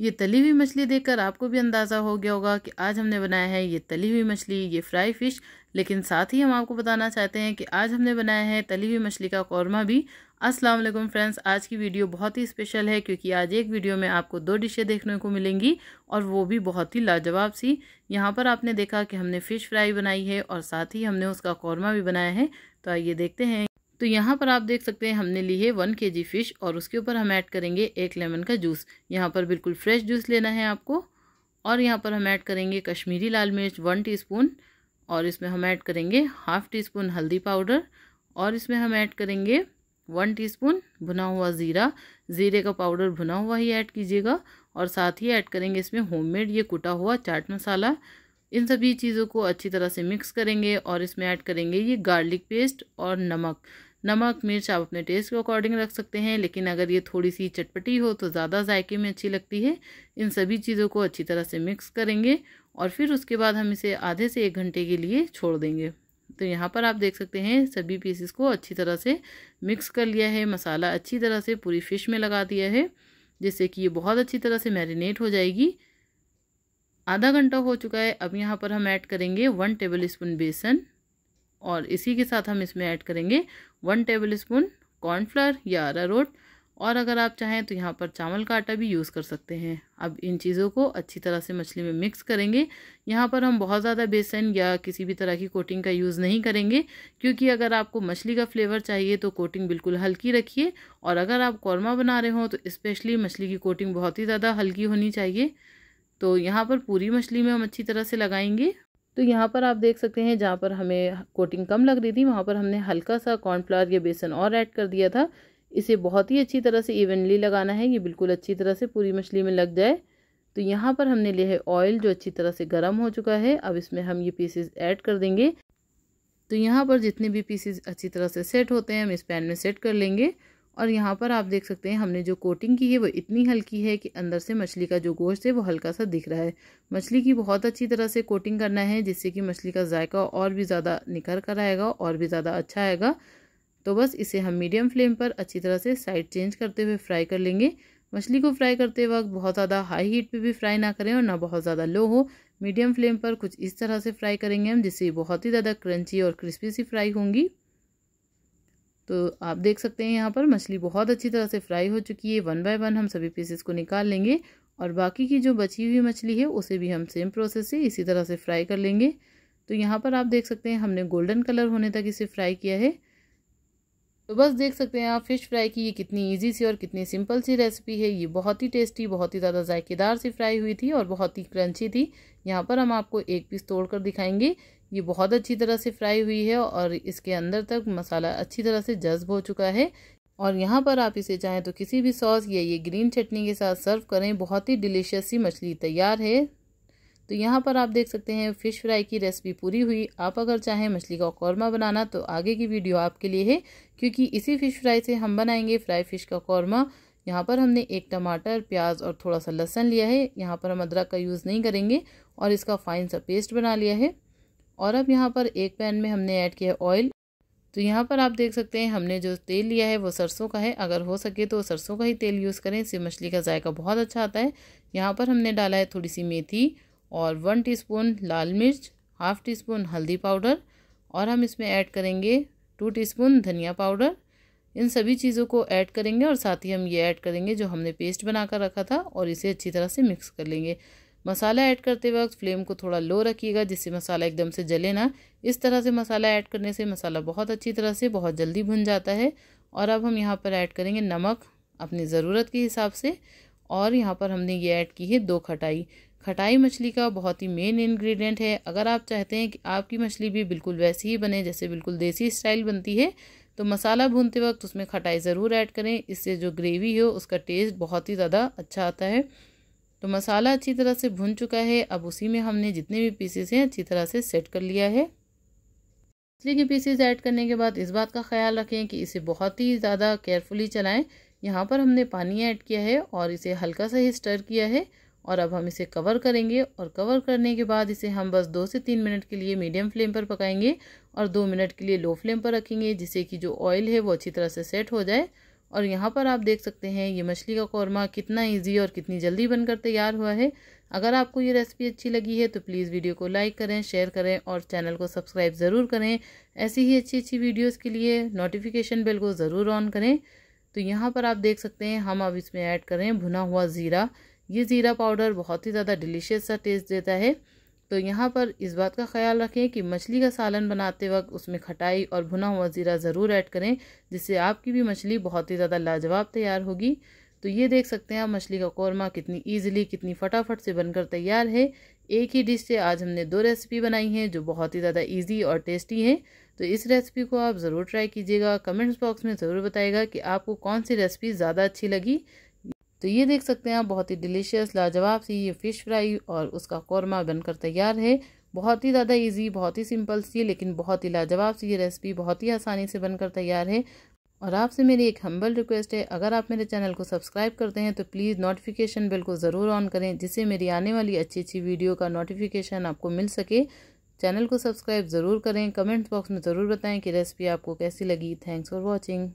ये तली हुई मछली देखकर आपको भी अंदाज़ा हो गया होगा कि आज हमने बनाया है ये तली हुई मछली ये फ्राई फिश लेकिन साथ ही हम आपको बताना चाहते हैं कि आज हमने बनाया है तली हुई मछली का कौरमा भी अस्सलाम वालेकुम फ्रेंड्स आज की वीडियो बहुत ही स्पेशल है क्योंकि आज एक वीडियो में आपको दो डिशें देखने को मिलेंगी और वो भी बहुत ही लाजवाब सी यहाँ पर आपने देखा कि हमने फ़िश फ्राई बनाई है और साथ ही हमने उसका कौरमा भी बनाया है तो आइए देखते हैं तो यहाँ पर आप देख सकते हैं हमने ली है वन के जी फिश और उसके ऊपर हम ऐड करेंगे एक लेमन का जूस यहाँ पर बिल्कुल फ्रेश जूस लेना है आपको और यहाँ पर हम ऐड करेंगे कश्मीरी लाल मिर्च वन टीस्पून और इसमें हम ऐड करेंगे हाफ़ टी स्पून हल्दी पाउडर और इसमें हम ऐड करेंगे वन टीस्पून भुना हुआ ज़ीरा ज़ीरे का पाउडर भुना हुआ ही ऐड कीजिएगा और साथ ही ऐड करेंगे इसमें होममेड ये कुटा हुआ चाट मसाला इन सभी चीज़ों को अच्छी तरह से मिक्स करेंगे और इसमें ऐड करेंगे ये गार्लिक पेस्ट और नमक नमक मिर्च आप अपने टेस्ट के अकॉर्डिंग रख सकते हैं लेकिन अगर ये थोड़ी सी चटपटी हो तो ज़्यादा जायके में अच्छी लगती है इन सभी चीज़ों को अच्छी तरह से मिक्स करेंगे और फिर उसके बाद हम इसे आधे से एक घंटे के लिए छोड़ देंगे तो यहाँ पर आप देख सकते हैं सभी पीसेस को अच्छी तरह से मिक्स कर लिया है मसाला अच्छी तरह से पूरी फ़िश में लगा दिया है जिससे कि ये बहुत अच्छी तरह से मैरिनेट हो जाएगी आधा घंटा हो चुका है अब यहाँ पर हम ऐड करेंगे वन टेबल स्पून बेसन और इसी के साथ हम इसमें ऐड करेंगे वन टेबल स्पून कॉर्नफ्लर या अरारोट और अगर आप चाहें तो यहाँ पर चावल का आटा भी यूज़ कर सकते हैं अब इन चीज़ों को अच्छी तरह से मछली में मिक्स करेंगे यहाँ पर हम बहुत ज़्यादा बेसन या किसी भी तरह की कोटिंग का यूज़ नहीं करेंगे क्योंकि अगर आपको मछली का फ्लेवर चाहिए तो कोटिंग बिल्कुल हल्की रखिए और अगर आप कौरमा बना रहे हो तो इस्पेशली मछली की कोटिंग बहुत ही ज़्यादा हल्की होनी चाहिए तो यहाँ पर पूरी मछली में हम अच्छी तरह से लगाएंगे तो यहाँ पर आप देख सकते हैं जहाँ पर हमें कोटिंग कम लग रही थी वहाँ पर हमने हल्का सा कॉर्नफ्लावर या बेसन और ऐड कर दिया था इसे बहुत ही अच्छी तरह से इवनली लगाना है ये बिल्कुल अच्छी तरह से पूरी मछली में लग जाए तो यहाँ पर हमने लिया है ऑयल जो अच्छी तरह से गर्म हो चुका है अब इसमें हम ये पीसेस ऐड कर देंगे तो यहाँ पर जितने भी पीसेस अच्छी तरह से सेट होते हैं हम इस पैन में सेट कर लेंगे और यहाँ पर आप देख सकते हैं हमने जो कोटिंग की है वो इतनी हल्की है कि अंदर से मछली का जो गोश्त है वो हल्का सा दिख रहा है मछली की बहुत अच्छी तरह से कोटिंग करना है जिससे कि मछली का जायका और भी ज़्यादा निखर कर आएगा और भी ज़्यादा अच्छा आएगा तो बस इसे हम मीडियम फ्लेम पर अच्छी तरह से साइड चेंज करते हुए फ्राई कर लेंगे मछली को फ्राई करते वक्त बहुत ज़्यादा हाई हीट पर भी फ्राई ना करें और ना बहुत ज़्यादा लो हो मीडियम फ्लेम पर कुछ इस तरह से फ्राई करेंगे हम जिससे बहुत ही ज़्यादा क्रंची और क्रिस्पी सी फ्राई होंगी तो आप देख सकते हैं यहाँ पर मछली बहुत अच्छी तरह से फ्राई हो चुकी है वन बाय वन हम सभी पीसेस को निकाल लेंगे और बाकी की जो बची हुई मछली है उसे भी हम सेम प्रोसेस से इसी तरह से फ्राई कर लेंगे तो यहाँ पर आप देख सकते हैं हमने गोल्डन कलर होने तक इसे फ्राई किया है तो बस देख सकते हैं आप फ़िश फ्राई की ये कितनी इजी सी और कितनी सिंपल सी रेसिपी है ये बहुत ही टेस्टी बहुत ही ज़्यादा जायकेदार सी फ्राई हुई थी और बहुत ही क्रंची थी यहाँ पर हम आपको एक पीस तोड़ कर दिखाएंगे ये बहुत अच्छी तरह से फ्राई हुई है और इसके अंदर तक मसाला अच्छी तरह से जज्ब हो चुका है और यहाँ पर आप इसे चाहें तो किसी भी सॉस या ये ग्रीन चटनी के साथ सर्व करें बहुत ही डिलीशियस सी मछली तैयार है तो यहाँ पर आप देख सकते हैं फ़िश फ्राई की रेसिपी पूरी हुई आप अगर चाहें मछली का कौरमा बनाना तो आगे की वीडियो आपके लिए है क्योंकि इसी फ़िश फ्राई से हम बनाएंगे फ्राई फ़िश का कौरमा यहाँ पर हमने एक टमाटर प्याज और थोड़ा सा लहसन लिया है यहाँ पर हम अदरक का यूज़ नहीं करेंगे और इसका फाइन सा पेस्ट बना लिया है और अब यहाँ पर एक पैन में हमने ऐड किया है ऑयल तो यहाँ पर आप देख सकते हैं हमने जो तेल लिया है वो सरसों का है अगर हो सके तो सरसों का ही तेल यूज़ करें इससे मछली का जायका बहुत अच्छा आता है यहाँ पर हमने डाला है थोड़ी सी मेथी और वन टीस्पून लाल मिर्च हाफ टी स्पून हल्दी पाउडर और हम इसमें ऐड करेंगे टू टीस्पून धनिया पाउडर इन सभी चीज़ों को ऐड करेंगे और साथ ही हम ये ऐड करेंगे जो हमने पेस्ट बनाकर रखा था और इसे अच्छी तरह से मिक्स कर लेंगे मसाला ऐड करते वक्त फ्लेम को थोड़ा लो रखिएगा जिससे मसाला एकदम से जले ना इस तरह से मसाला ऐड करने से मसाला बहुत अच्छी तरह से बहुत जल्दी भुन जाता है और अब हम यहाँ पर ऐड करेंगे नमक अपनी ज़रूरत के हिसाब से और यहाँ पर हमने ये ऐड की है दो खटाई खटाई मछली का बहुत ही मेन इंग्रेडिएंट है अगर आप चाहते हैं कि आपकी मछली भी बिल्कुल वैसी ही बने जैसे बिल्कुल देसी स्टाइल बनती है तो मसाला भूनते वक्त उसमें खटाई ज़रूर ऐड करें इससे जो ग्रेवी हो उसका टेस्ट बहुत ही ज़्यादा अच्छा आता है तो मसाला अच्छी तरह से भुन चुका है अब उसी में हमने जितने भी पीसेस हैं अच्छी तरह से सेट कर लिया है मछली के पीसेस ऐड करने के बाद इस बात का ख्याल रखें कि इसे बहुत ही ज़्यादा केयरफुली चलाएं यहाँ पर हमने पानी ऐड किया है और इसे हल्का सा ही स्टर किया है और अब हम इसे कवर करेंगे और कवर करने के बाद इसे हम बस दो से तीन मिनट के लिए मीडियम फ्लेम पर पकाएंगे और दो मिनट के लिए लो फ्लेम पर रखेंगे जिससे कि जो ऑयल है वो अच्छी तरह से सेट हो जाए और यहाँ पर आप देख सकते हैं ये मछली का कौरमा कितना ईजी और कितनी जल्दी बनकर तैयार हुआ है अगर आपको ये रेसिपी अच्छी लगी है तो प्लीज़ वीडियो को लाइक करें शेयर करें और चैनल को सब्सक्राइब ज़रूर करें ऐसी ही अच्छी अच्छी वीडियोज़ के लिए नोटिफिकेशन बेल को ज़रूर ऑन करें तो यहाँ पर आप देख सकते हैं हम अब इसमें ऐड करें भुना हुआ ज़ीरा ये ज़ीरा पाउडर बहुत ही ज़्यादा डिलीशियस सा टेस्ट देता है तो यहाँ पर इस बात का ख्याल रखें कि मछली का सालन बनाते वक्त उसमें खटाई और भुना हुआ ज़ीरा ज़रूर ऐड करें जिससे आपकी भी मछली बहुत ही ज़्यादा लाजवाब तैयार होगी तो ये देख सकते हैं आप मछली का कौरमा कितनी ईजिली कितनी फटाफट से बनकर तैयार है एक ही डिश से आज हमने दो रेसिपी बनाई हैं जो बहुत ही ज़्यादा ईजी और टेस्टी हैं तो इस रेसिपी को आप ज़रूर ट्राई कीजिएगा कमेंट्स बॉक्स में ज़रूर बताएगा कि आपको कौन सी रेसिपी ज़्यादा अच्छी लगी तो ये देख सकते हैं आप बहुत ही डिलीशियस लाजवाब सी ये फ़िश फ्राई और उसका कौरमा बनकर तैयार है बहुत ही ज़्यादा इजी बहुत ही सिंपल सी लेकिन बहुत ही लाजवाब सी ये रेसिपी बहुत ही आसानी से बनकर तैयार है और आपसे मेरी एक हम्बल रिक्वेस्ट है अगर आप मेरे चैनल को सब्सक्राइब करते हैं तो प्लीज़ नोटिफिकेशन बिल को ज़रूर ऑन करें जिससे मेरी आने वाली अच्छी अच्छी वीडियो का नोटिफिकेशन आपको मिल सके चैनल को सब्सक्राइब ज़रूर करें कमेंट्स बॉक्स में ज़रूर बताएं कि रेसिपी आपको कैसी लगी थैंक्स फॉर वॉचिंग